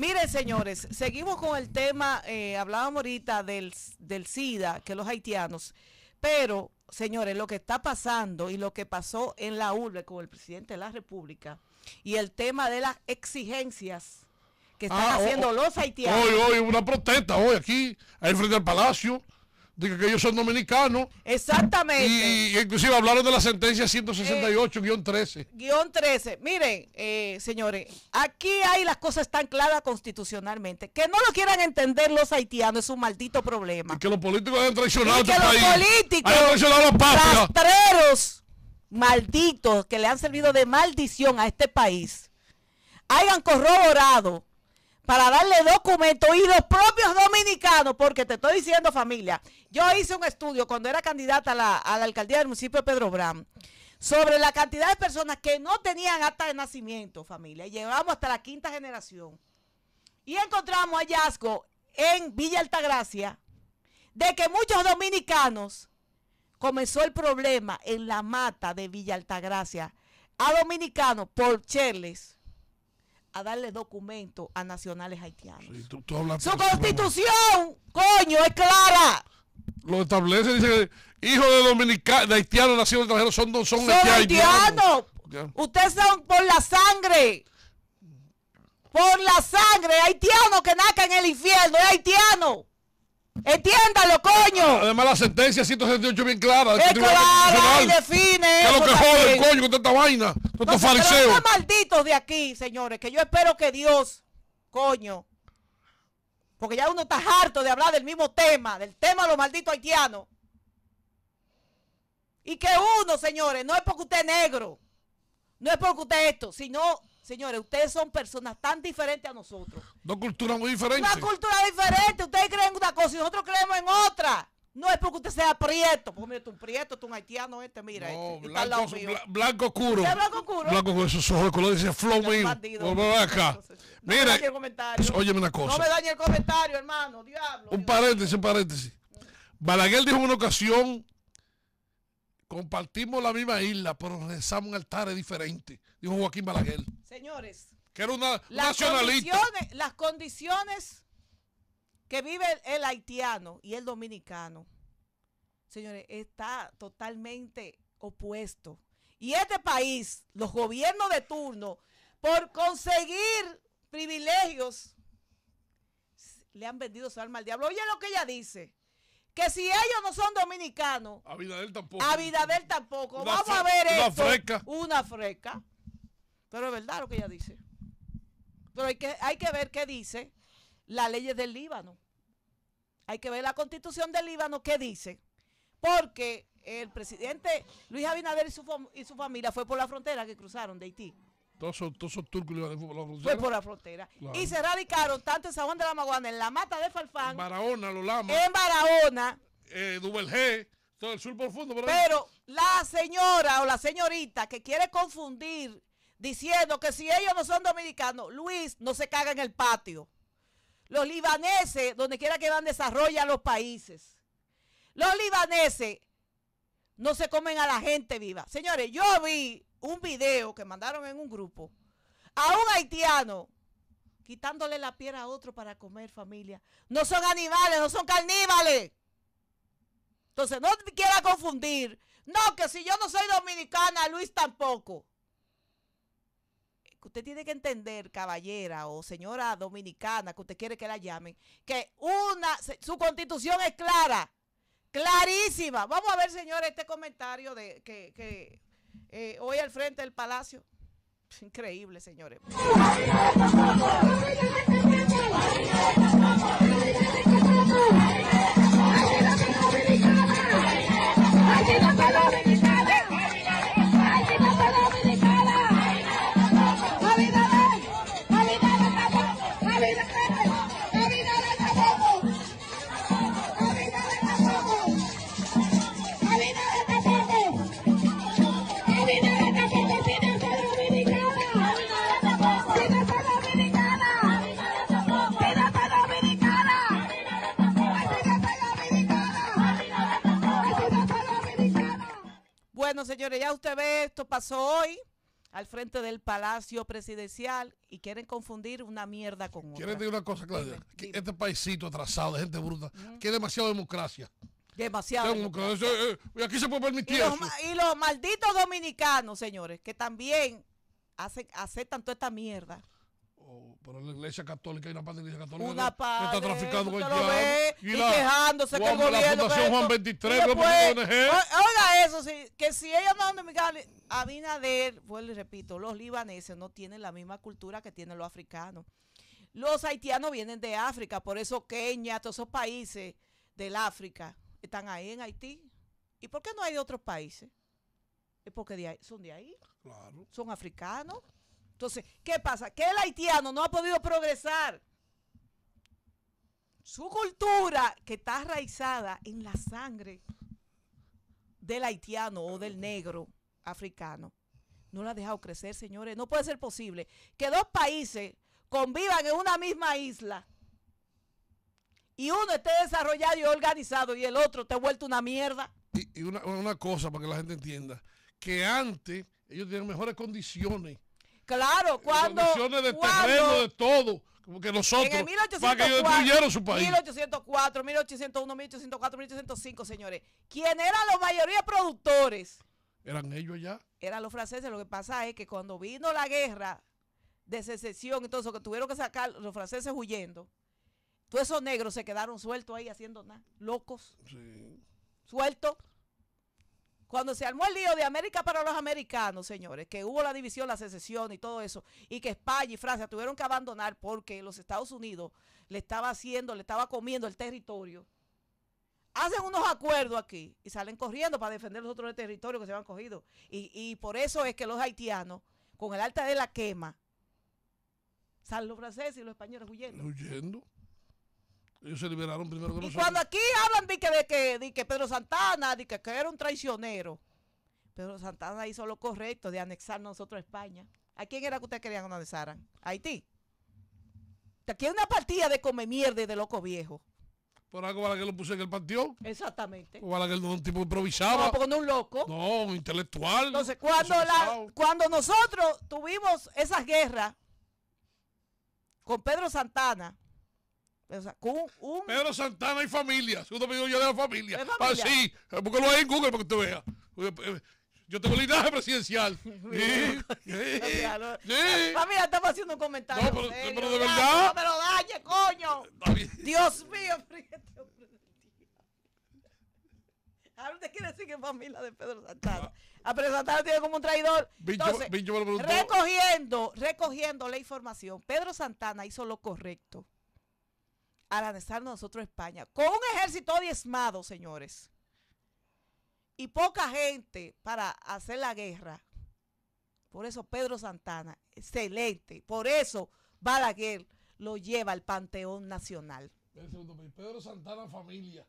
Miren, señores, seguimos con el tema, eh, hablábamos ahorita del, del SIDA, que los haitianos, pero, señores, lo que está pasando y lo que pasó en la urbe con el presidente de la República y el tema de las exigencias que están ah, oh, haciendo oh, los haitianos. Hoy, hoy, una protesta, hoy aquí, ahí frente al Palacio. Dije que ellos son dominicanos. Exactamente. Y, inclusive hablaron de la sentencia 168-13. Eh, guión 13. Miren, eh, señores, aquí hay las cosas tan claras constitucionalmente. Que no lo quieran entender los haitianos es un maldito problema. Y que los políticos hayan traicionado a este que los políticos, Rastreros malditos que le han servido de maldición a este país, hayan corroborado para darle documentos y los propios dominicanos, porque te estoy diciendo familia, yo hice un estudio cuando era candidata a la, alcaldía del municipio de Pedro Bram sobre la cantidad de personas que no tenían hasta de nacimiento, familia. Llevamos hasta la quinta generación y encontramos hallazgo en Villa Altagracia de que muchos dominicanos comenzó el problema en la mata de Villa Altagracia a dominicanos por cheles, a darle documento a nacionales haitianos. Su constitución, coño, es clara. Lo establece, dice hijos de dominicanos, de haitianos, nacidos extranjeros, son, son, haitianos. Ustedes son por la sangre. Por la sangre, haitiano que naca en el infierno, es haitiano. Entiéndalo, coño. Además, la sentencia 168 bien clara. Es clara y define. Que lo coño, con vaina. estos fariseos. malditos de aquí, señores, que yo espero que Dios, coño. Porque ya uno está harto de hablar del mismo tema, del tema de los malditos haitianos. Y que uno, señores, no es porque usted es negro, no es porque usted esto, sino Señores, ustedes son personas tan diferentes a nosotros. Dos culturas muy diferentes. Una cultura diferente. Ustedes creen en una cosa y nosotros creemos en otra. No es porque usted sea prieto. Porque mira, tú un prieto, tú un haitiano este, mira. este, blanco, blanco, oscuro. blanco oscuro? Blanco con esos ojos de color, dice flow mío. mira, una cosa. No me dañe el comentario, hermano, diablo. Un paréntesis, un paréntesis. Balaguer dijo en una ocasión, compartimos la misma isla, pero rezamos un altares diferentes. dijo Joaquín Balaguer. Señores. las Condiciones, que vive el, haitiano y el dominicano, señores, está totalmente opuesto. Y este país, los gobiernos de turno, por conseguir privilegios, le han vendido su alma al diablo. Oye lo que ella dice. Que si ellos no son dominicanos. A tampoco. A tampoco. Vamos a ver una esto. Una freca, pero es verdad lo que ella dice. Pero hay que, hay que ver qué dice las leyes del Líbano. Hay que ver la constitución del Líbano qué dice. Porque el presidente Luis Abinader y su, y su familia fue por la frontera que cruzaron de Haití. Todos esos, turcos iban por la frontera. Fue por la frontera. Y se radicaron tanto en San de la Maguana, en la mata de Falfán. En Barahona, En Barahona. Eh, todo el sur profundo. Pero la señora o la señorita que quiere confundir diciendo que si ellos no son dominicanos, Luis no se caga en el patio. Los libaneses, donde quiera que van, desarrollan los países. Los libaneses no se comen a la gente viva. Señores, yo vi un video que mandaron en un grupo a un haitiano quitándole la piel a otro para comer familia. No son animales, no son carníbales. Entonces, no quiera confundir. No, que si yo no soy dominicana, Luis tampoco usted tiene que entender, caballera o señora dominicana, que usted quiere que la llamen, que una, su constitución es clara, clarísima. Vamos a ver, señores, este comentario de que, hoy al frente del Palacio. Increíble, señores. señores, ya usted ve, esto pasó hoy al frente del Palacio Presidencial y quieren confundir una mierda con otra. Quieren decir una cosa, Claudia. Este paísito atrasado de gente bruta, que demasiado democracia. Demasiado. democracia. Eh, eh, y aquí se puede permitir los, y los malditos dominicanos, señores, que también hacen, aceptan toda esta mierda. Pero la iglesia católica hay una parte de la iglesia católica que está traficando con el diablo. Y, la, quejándose el gobierno. Oiga eso, que si ellos no a Abinader, pues y repito, los libaneses no tienen la misma cultura que tienen los africanos. Los haitianos vienen de África, por eso Kenia, todos esos países del África están ahí en Haití. ¿Y por qué no hay de otros países? Es porque son de ahí. Son africanos. Entonces, ¿qué pasa? Que el haitiano no ha podido progresar. Su cultura, que está arraizada en la sangre del haitiano o del negro africano, no la ha dejado crecer, señores. No puede ser posible que dos países convivan en una misma isla y uno esté desarrollado y organizado y el otro te ha vuelto una mierda. Y, una, una cosa para que la gente entienda, que antes ellos tenían mejores condiciones Claro, cuando. Condiciones de cuando, terreno, de todo. Como que nosotros. En el 1804, su país. 1804, 1801, 1804, 1805, señores. ¿Quién era la mayoría productores? Eran ellos ya. Eran los franceses. Lo que pasa es que cuando vino la guerra de secesión, entonces que tuvieron que sacar los franceses huyendo, todos esos negros se quedaron sueltos ahí haciendo nada, locos. Sí. Sueltos. Cuando se armó el lío de América para los americanos, señores, que hubo la división, la secesión y todo eso, y que España y Francia tuvieron que abandonar porque los Estados Unidos le estaba haciendo, le estaba comiendo el territorio. Hacen unos acuerdos aquí y salen corriendo para defender los otros territorios que se habían cogido. Y, por eso es que los haitianos, con el alta de la quema, salen los franceses y los españoles huyendo. Huyendo. Ellos se liberaron primero que nosotros. Y cuando aquí hablan de que, de que, Pedro Santana, de que, era un traicionero, Pedro Santana hizo lo correcto de anexar nosotros a España. ¿A quién era que ustedes querían anexar? ¿A Haití? Aquí hay una partida de come mierda y de loco viejo. Por algo para que lo puse en el panteón. Exactamente. que no un tipo improvisado. No, porque no un loco. No, un intelectual. Entonces, cuando, cuando nosotros tuvimos esas guerras con Pedro Santana, Pedro Santana y familia. Si uno yo de la familia. Ah, sí. en Google para que vea. Yo tengo linaje presidencial. sí, sí, Familia, estamos haciendo un comentario. No, pero, de verdad. no me lo dañe, coño. Dios mío, a hombre usted quiere decir que es familia de Pedro Santana. A Pedro Santana tiene como un traidor. Entonces, recogiendo, recogiendo la información, Pedro Santana hizo lo correcto anexarnos nosotros España, con un ejército diezmado, señores, y poca gente para hacer la guerra. Por eso Pedro Santana, excelente, por eso Balaguer lo lleva al Panteón Nacional. Pedro Santana, familia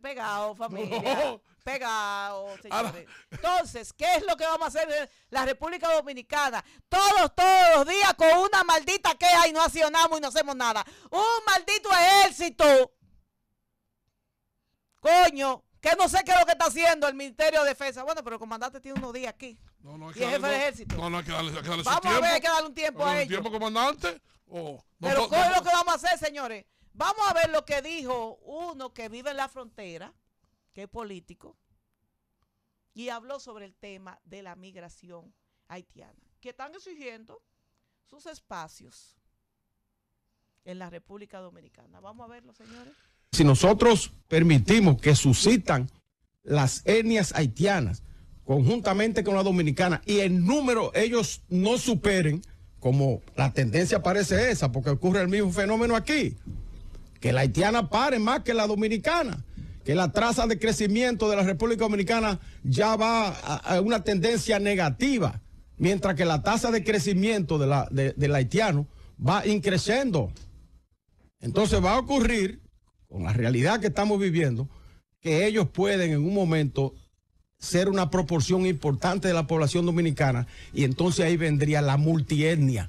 pegado, familia. Pegado, señores. Entonces, ¿qué es lo que vamos a hacer en la República Dominicana? Todos, todos los días con una maldita queja y no accionamos y no hacemos nada. Un maldito ejército. Coño, que no sé qué es lo que está haciendo el Ministerio de Defensa. Bueno, pero el comandante tiene unos días aquí. No, no, hay que y es jefe de ejército. No, no, hay darle, hay que Vamos a ver, hay que darle un tiempo a ellos. ¿Un tiempo, comandante? no, pero, ¿qué es lo que vamos a hacer, señores? Vamos a ver lo que dijo uno que vive en la frontera, que es político, y habló sobre el tema de la migración haitiana, que están exigiendo sus espacios en la República Dominicana. Vamos a verlo, señores. Si nosotros permitimos que suscitan las etnias haitianas conjuntamente con la dominicana y el número ellos no superen, como la tendencia parece esa, porque ocurre el mismo fenómeno aquí que la haitiana pare más que la dominicana, que la tasa de crecimiento de la República Dominicana ya va a, una tendencia negativa, mientras que la tasa de crecimiento de la, del haitiano va increciendo. Entonces va a ocurrir, con la realidad que estamos viviendo, que ellos pueden en un momento ser una proporción importante de la población dominicana y entonces ahí vendría la multietnia.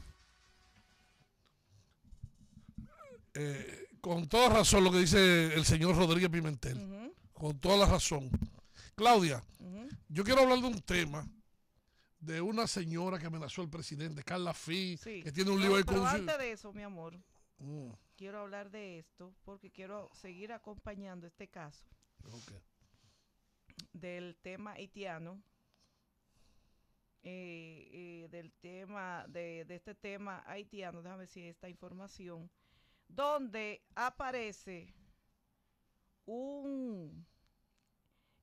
Eh, con toda razón lo que dice el señor Rodríguez Pimentel. Con toda la razón. Claudia, yo quiero hablar de un tema de una señora que amenazó al presidente, Carla Fi, que tiene un libro de pero antes de eso, mi amor, mm. quiero hablar de esto porque quiero seguir acompañando este caso del tema haitiano, eh, eh, del tema de, de este tema haitiano. Déjame decir esta información donde aparece un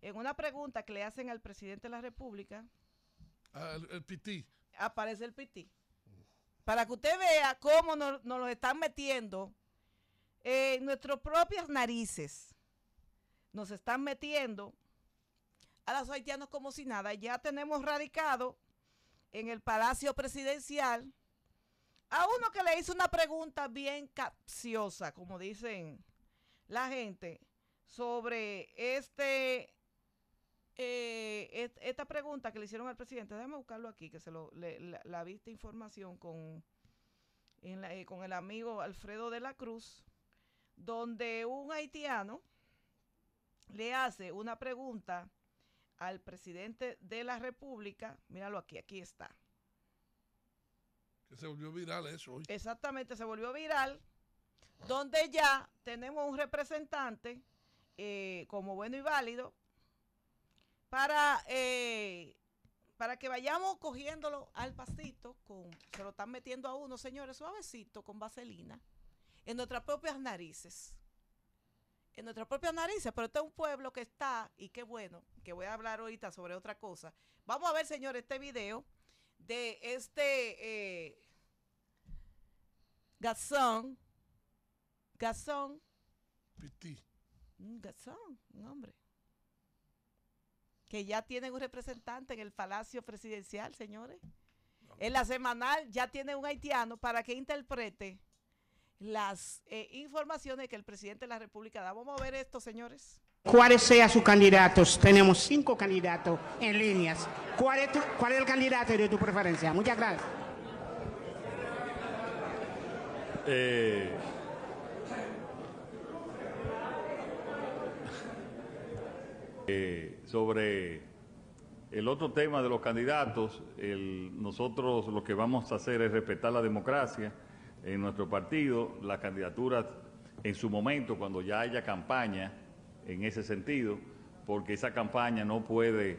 en una pregunta que le hacen al presidente de la República. el pití. Aparece el pití. Para que usted vea cómo nos, nos lo están metiendo en eh, nuestras propias narices. Nos están metiendo a los haitianos como si nada. Ya tenemos radicado en el Palacio Presidencial a uno que le hizo una pregunta bien capciosa, como dicen la gente, sobre este eh, esta pregunta que le hicieron al presidente, déjame buscarlo aquí, que se lo le, la, viste información con, eh, con el amigo Alfredo de la Cruz, donde un haitiano le hace una pregunta al presidente de la República, míralo aquí, aquí está se volvió viral eso. Exactamente, se volvió viral, donde ya tenemos un representante eh, como bueno y válido para, eh, para que vayamos cogiéndolo al pasito, con, se lo están metiendo a uno, señores, suavecito, con vaselina, en nuestras propias narices en nuestras propias narices, pero este es un pueblo que está, y qué bueno, que voy a hablar ahorita sobre otra cosa. Vamos a ver, señores, este video de este eh, Gazón. Gazón. Piti. Mm, Gazón, un hombre. Que ya tiene un representante en el Palacio Presidencial, señores. En la semanal ya tiene un haitiano para que interprete las eh, informaciones que el presidente de la República da. Vamos a ver esto, señores cuáles sean sus candidatos. Tenemos cinco candidatos en líneas. ¿Cuál es, ¿Cuál el candidato de tu preferencia? Muchas gracias. Eh, eh, sobre el otro tema de los candidatos, nosotros lo que vamos a hacer es respetar la democracia en nuestro partido, las candidaturas en su momento, cuando ya haya campaña, en ese sentido, porque esa campaña no puede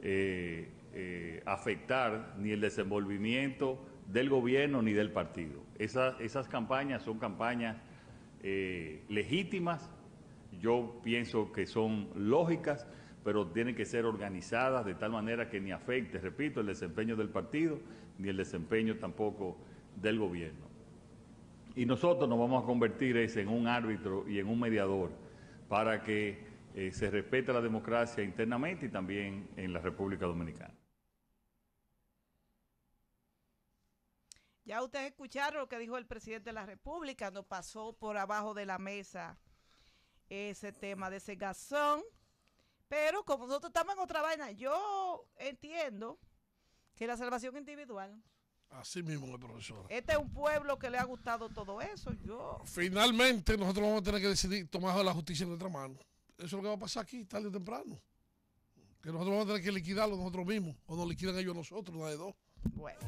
eh, eh, afectar ni el desenvolvimiento del gobierno ni del partido. esas campañas son campañas eh, legítimas, yo pienso que son lógicas, pero tienen que ser organizadas de tal manera que ni afecte, repito, el desempeño del partido ni el desempeño tampoco del gobierno. Y nosotros nos vamos a convertir en un árbitro y en un mediador para que eh, se respete la democracia internamente y también en la República Dominicana. Ya ustedes escucharon lo que dijo el presidente de la República, nos pasó por abajo de la mesa ese tema de ese pero como nosotros estamos en otra vaina, yo entiendo que la salvación individual Así mismo, profesor. Este es un pueblo que le ha gustado todo eso. Yo. Finalmente, nosotros vamos a tener que decidir tomar la justicia en nuestra mano. Eso es lo que va a pasar aquí, tarde o temprano. Que nosotros vamos a tener que liquidarlo nosotros mismos. O nos liquidan ellos a nosotros, una de dos. Bueno.